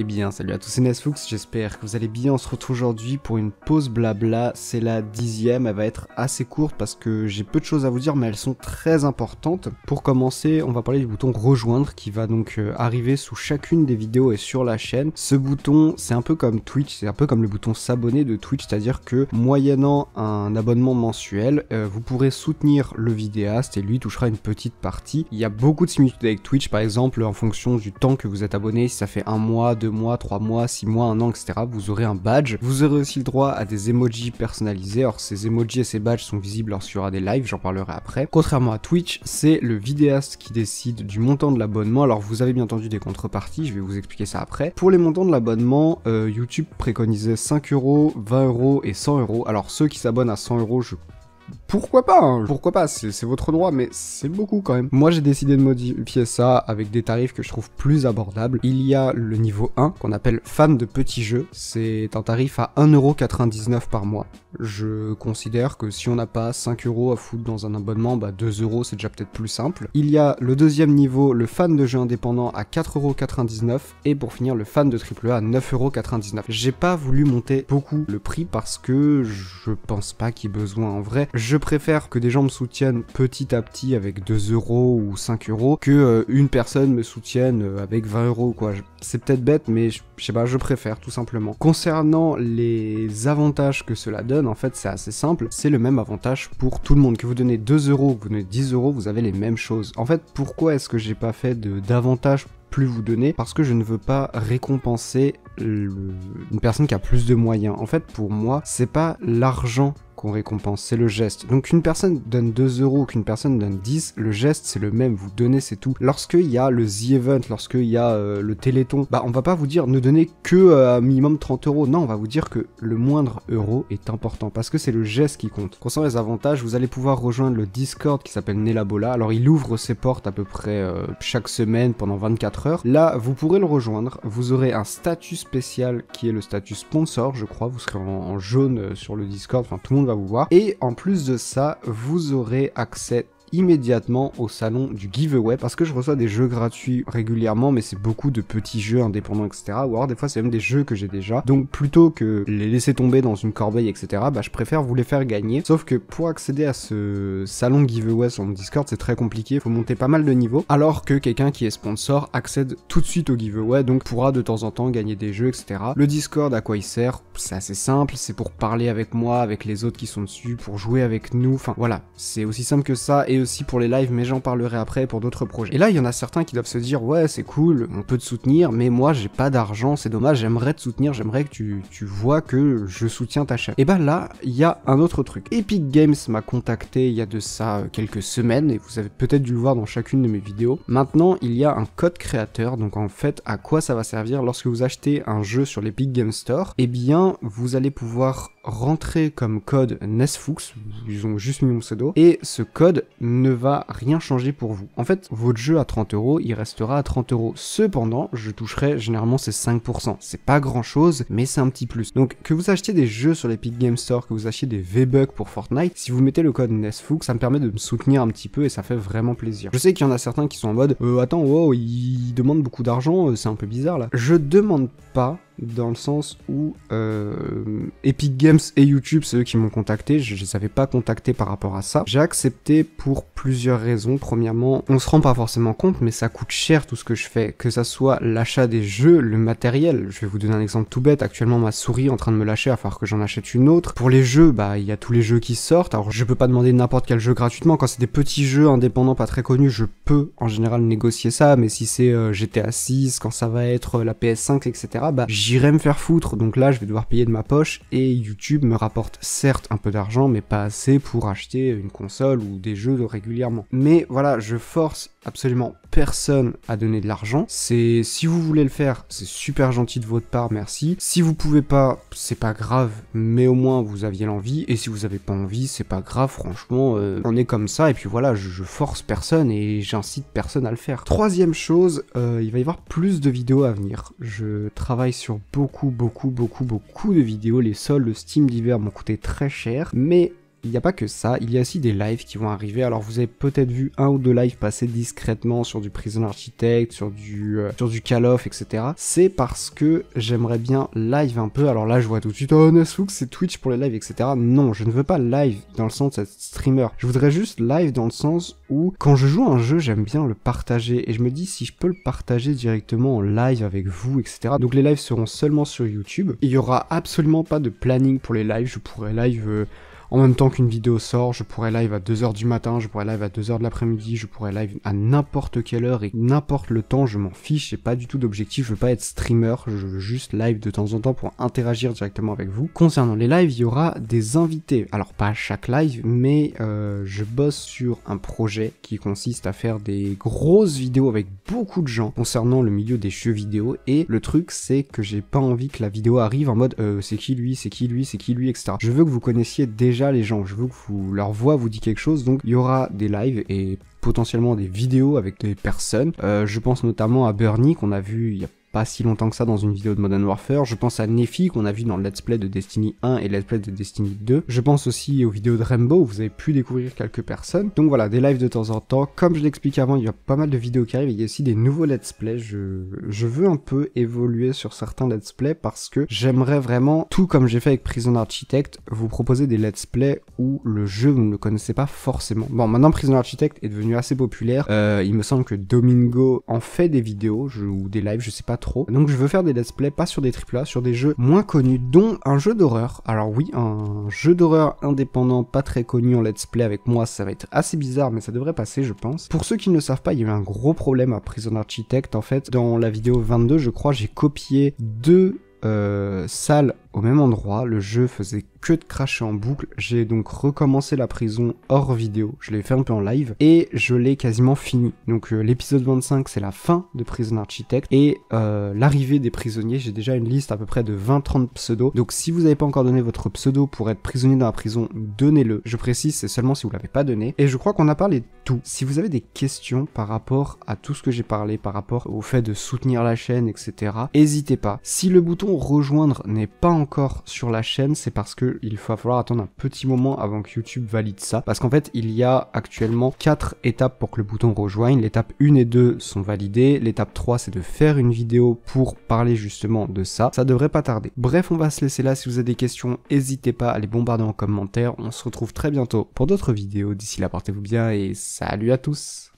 Eh bien, salut à tous, c'est Nesfux, j'espère que vous allez bien. On se retrouve aujourd'hui pour une pause blabla. C'est la dixième, elle va être assez courte parce que j'ai peu de choses à vous dire, mais elles sont très importantes. Pour commencer, on va parler du bouton rejoindre qui va donc euh, arriver sous chacune des vidéos et sur la chaîne. Ce bouton, c'est un peu comme Twitch, c'est un peu comme le bouton s'abonner de Twitch, c'est-à-dire que moyennant un abonnement mensuel, euh, vous pourrez soutenir le vidéaste et lui touchera une petite partie. Il y a beaucoup de similitudes avec Twitch, par exemple, en fonction du temps que vous êtes abonné, si ça fait un mois, deux mois, trois mois, six mois, un an, etc. Vous aurez un badge. Vous aurez aussi le droit à des emojis personnalisés. Or, ces emojis et ces badges sont visibles lorsqu'il y aura des lives, j'en parlerai après. Contrairement à Twitch, c'est le vidéaste qui décide du montant de l'abonnement. Alors vous avez bien entendu des contreparties, je vais vous expliquer ça après. Pour les montants de l'abonnement, euh, YouTube préconisait 5 euros, 20 euros et 100 euros. Alors ceux qui s'abonnent à 100 euros, je pourquoi pas hein, Pourquoi pas C'est votre droit, mais c'est beaucoup quand même. Moi, j'ai décidé de modifier ça avec des tarifs que je trouve plus abordables. Il y a le niveau 1, qu'on appelle fan de petits jeux. C'est un tarif à 1,99€ par mois. Je considère que si on n'a pas 5€ à foutre dans un abonnement, bah 2€ c'est déjà peut-être plus simple. Il y a le deuxième niveau, le fan de jeux indépendants à 4,99€ et pour finir le fan de AAA e à 9,99€. J'ai pas voulu monter beaucoup le prix parce que je pense pas qu'il y ait besoin en vrai. Je préfère que des gens me soutiennent petit à petit avec 2 euros ou 5 euros que euh, une personne me soutienne euh, avec 20 euros quoi. C'est peut-être bête mais je, sais pas, je préfère tout simplement. Concernant les avantages que cela donne, en fait c'est assez simple, c'est le même avantage pour tout le monde. Que vous donnez 2 euros, que vous donnez 10 euros, vous avez les mêmes choses. En fait pourquoi est-ce que j'ai pas fait d'avantages plus vous donner parce que je ne veux pas récompenser une personne qui a plus de moyens. En fait, pour moi, c'est pas l'argent qu'on récompense, c'est le geste. Donc une personne donne 2 euros, qu'une personne donne 10, le geste c'est le même, vous donnez c'est tout. Lorsqu'il y a le The Event, lorsqu'il y a euh, le Téléthon, bah on va pas vous dire ne donnez que euh, minimum 30 euros, non, on va vous dire que le moindre euro est important parce que c'est le geste qui compte. Concernant les avantages, vous allez pouvoir rejoindre le Discord qui s'appelle Nelabola, alors il ouvre ses portes à peu près euh, chaque semaine pendant 24 heures. Là, vous pourrez le rejoindre, vous aurez un statut spécial qui est le statut sponsor, je crois, vous serez en, en jaune sur le Discord, enfin tout le monde vous voir. Et en plus de ça, vous aurez accès immédiatement au salon du giveaway parce que je reçois des jeux gratuits régulièrement mais c'est beaucoup de petits jeux indépendants etc ou alors des fois c'est même des jeux que j'ai déjà donc plutôt que les laisser tomber dans une corbeille etc bah je préfère vous les faire gagner sauf que pour accéder à ce salon giveaway sur mon discord c'est très compliqué faut monter pas mal de niveaux alors que quelqu'un qui est sponsor accède tout de suite au giveaway donc pourra de temps en temps gagner des jeux etc le discord à quoi il sert c'est assez simple c'est pour parler avec moi avec les autres qui sont dessus pour jouer avec nous enfin voilà c'est aussi simple que ça aussi pour les lives, mais j'en parlerai après pour d'autres projets. Et là, il y en a certains qui doivent se dire ouais, c'est cool, on peut te soutenir, mais moi j'ai pas d'argent, c'est dommage, j'aimerais te soutenir, j'aimerais que tu, vois que je soutiens ta chaîne. Et bah là, il y a un autre truc. Epic Games m'a contacté il y a de ça quelques semaines, et vous avez peut-être dû le voir dans chacune de mes vidéos. Maintenant, il y a un code créateur, donc en fait, à quoi ça va servir lorsque vous achetez un jeu sur l'Epic Games Store Eh bien, vous allez pouvoir rentrer comme code Nesfux, ils ont juste mis mon pseudo, et ce code ne va rien changer pour vous. En fait, votre jeu à 30 euros, il restera à 30 euros. Cependant, je toucherai généralement ces 5%. C'est pas grand chose, mais c'est un petit plus. Donc, que vous achetiez des jeux sur l'Epic Game Store, que vous achetiez des V-Bucks pour Fortnite, si vous mettez le code Nesfux, ça me permet de me soutenir un petit peu et ça fait vraiment plaisir. Je sais qu'il y en a certains qui sont en mode, euh, attends, wow, ils demandent beaucoup d'argent, euh, c'est un peu bizarre là. Je demande pas dans le sens où euh, Epic Games et YouTube, c'est eux qui m'ont contacté, je ne les avais pas contactés par rapport à ça. J'ai accepté pour plusieurs raisons. Premièrement, on se rend pas forcément compte, mais ça coûte cher tout ce que je fais, que ça soit l'achat des jeux, le matériel. Je vais vous donner un exemple tout bête, actuellement ma souris est en train de me lâcher, à falloir que j'en achète une autre. Pour les jeux, bah il y a tous les jeux qui sortent, alors je peux pas demander n'importe quel jeu gratuitement, quand c'est des petits jeux indépendants pas très connus, je peux en général négocier ça, mais si c'est euh, GTA 6, quand ça va être euh, la PS5, etc., bah j'irai me faire foutre, donc là je vais devoir payer de ma poche, et YouTube me rapporte certes un peu d'argent, mais pas assez pour acheter une console ou des jeux régulièrement. Mais voilà, je force absolument personne à donner de l'argent. C'est si vous voulez le faire, c'est super gentil de votre part, merci. Si vous pouvez pas, c'est pas grave, mais au moins vous aviez l'envie. Et si vous avez pas envie, c'est pas grave, franchement, euh, on est comme ça. Et puis voilà, je, force personne et j'incite personne à le faire. Troisième chose, euh, il va y avoir plus de vidéos à venir. Je travaille sur beaucoup, beaucoup, beaucoup, beaucoup de vidéos. Les soldes Steam d'hiver m'ont coûté très cher, mais il n'y a pas que ça, il y a aussi des lives qui vont arriver. Alors vous avez peut-être vu un ou deux lives passer discrètement sur du Prison Architect, sur du, euh, sur du Call of, etc. C'est parce que j'aimerais bien live un peu. Alors là, je vois tout de suite, oh que c'est Twitch pour les lives, etc. Non, je ne veux pas live dans le sens de streamer. Je voudrais juste live dans le sens où, quand je joue un jeu, j'aime bien le partager. Et je me dis, si je peux le partager directement en live avec vous, etc. Donc les lives seront seulement sur YouTube. Il y aura absolument pas de planning pour les lives. Je pourrais live... Euh, en même temps qu'une vidéo sort, je pourrais live à 2h du matin, je pourrais live à 2h de l'après-midi, je pourrais live à n'importe quelle heure et n'importe le temps, je m'en fiche, j'ai pas du tout d'objectif, je veux pas être streamer, je veux juste live de temps en temps pour interagir directement avec vous. Concernant les lives, il y aura des invités. Alors pas à chaque live, mais euh, je bosse sur un projet qui consiste à faire des grosses vidéos avec beaucoup de gens concernant le milieu des jeux vidéo et le truc c'est que j'ai pas envie que la vidéo arrive en mode euh, c'est qui lui, c'est qui lui, c'est qui lui, etc. Je veux que vous connaissiez déjà les gens, je veux que vous, leur voix vous dit quelque chose, donc il y aura des lives et potentiellement des vidéos avec des personnes. Euh, je pense notamment à Bernie qu'on a vu il y a pas si longtemps que ça dans une vidéo de Modern Warfare. Je pense à Nefi qu'on a vu dans le let's play de Destiny 1 et le let's play de Destiny 2. Je pense aussi aux vidéos de Rainbow où vous avez pu découvrir quelques personnes. Donc voilà, des lives de temps en temps. Comme je l'expliquais avant, il y a pas mal de vidéos qui arrivent il y a aussi des nouveaux let's play. Je, veux un peu évoluer sur certains let's play parce que j'aimerais vraiment, tout comme j'ai fait avec Prison Architect, vous proposer des let's play où le jeu vous ne le connaissez pas forcément. Bon, maintenant Prison Architect est devenu assez populaire. Euh, il me semble que Domingo en fait des vidéos ou des lives, je sais pas trop. Donc je veux faire des let's play pas sur des AAA, sur des jeux moins connus, dont un jeu d'horreur. Alors oui, un jeu d'horreur indépendant pas très connu en let's play avec moi, ça va être assez bizarre, mais ça devrait passer, je pense. Pour ceux qui ne le savent pas, il y a eu un gros problème à Prison Architect. En fait, dans la vidéo 22, je crois, j'ai copié deux euh, salles au même endroit, le jeu faisait que de cracher en boucle, j'ai donc recommencé la prison hors vidéo, je l'ai fait un peu en live, et je l'ai quasiment fini. Donc euh, l'épisode 25 c'est la fin de Prison Architect, et euh, l'arrivée des prisonniers, j'ai déjà une liste à peu près de 20-30 pseudos, donc si vous n'avez pas encore donné votre pseudo pour être prisonnier dans la prison, donnez-le. Je précise, c'est seulement si vous l'avez pas donné, et je crois qu'on a parlé de tout. Si vous avez des questions par rapport à tout ce que j'ai parlé, par rapport au fait de soutenir la chaîne, etc., n'hésitez pas. Si le bouton rejoindre n'est pas encore sur la chaîne, c'est parce qu'il va falloir attendre un petit moment avant que YouTube valide ça. Parce qu'en fait, il y a actuellement 4 étapes pour que le bouton rejoigne. L'étape 1 et 2 sont validées. L'étape 3, c'est de faire une vidéo pour parler justement de ça. Ça devrait pas tarder. Bref, on va se laisser là. Si vous avez des questions, n'hésitez pas à les bombarder en commentaire. On se retrouve très bientôt pour d'autres vidéos. D'ici là, portez-vous bien et salut à tous